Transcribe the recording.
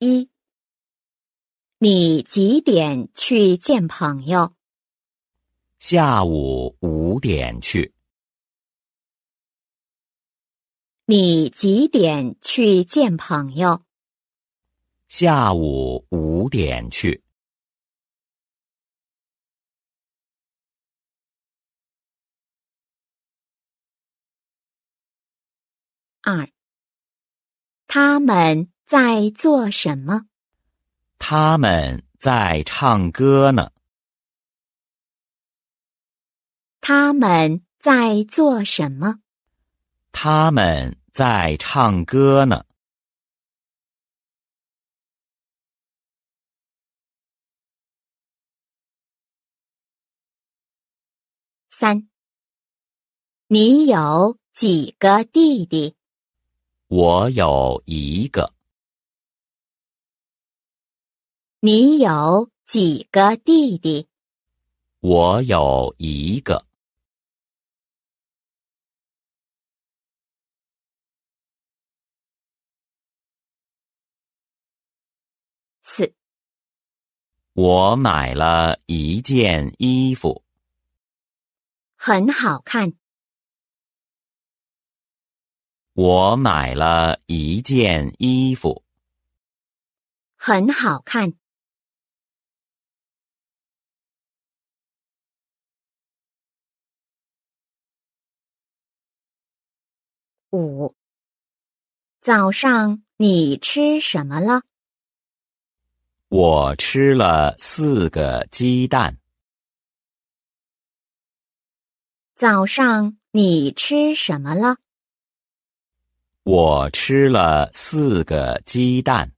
一，你几点去见朋友？下午五点去。你几点去见朋友？下午五点去。二，他们。在做什么？他们在唱歌呢。他们在做什么？他们在唱歌呢。三，你有几个弟弟？我有一个。你有几个弟弟？我有一个。四。我买了一件衣服，很好看。我买了一件衣服，很好看。五。早上你吃什么了？我吃了四个鸡蛋。早上你吃什么了？我吃了四个鸡蛋。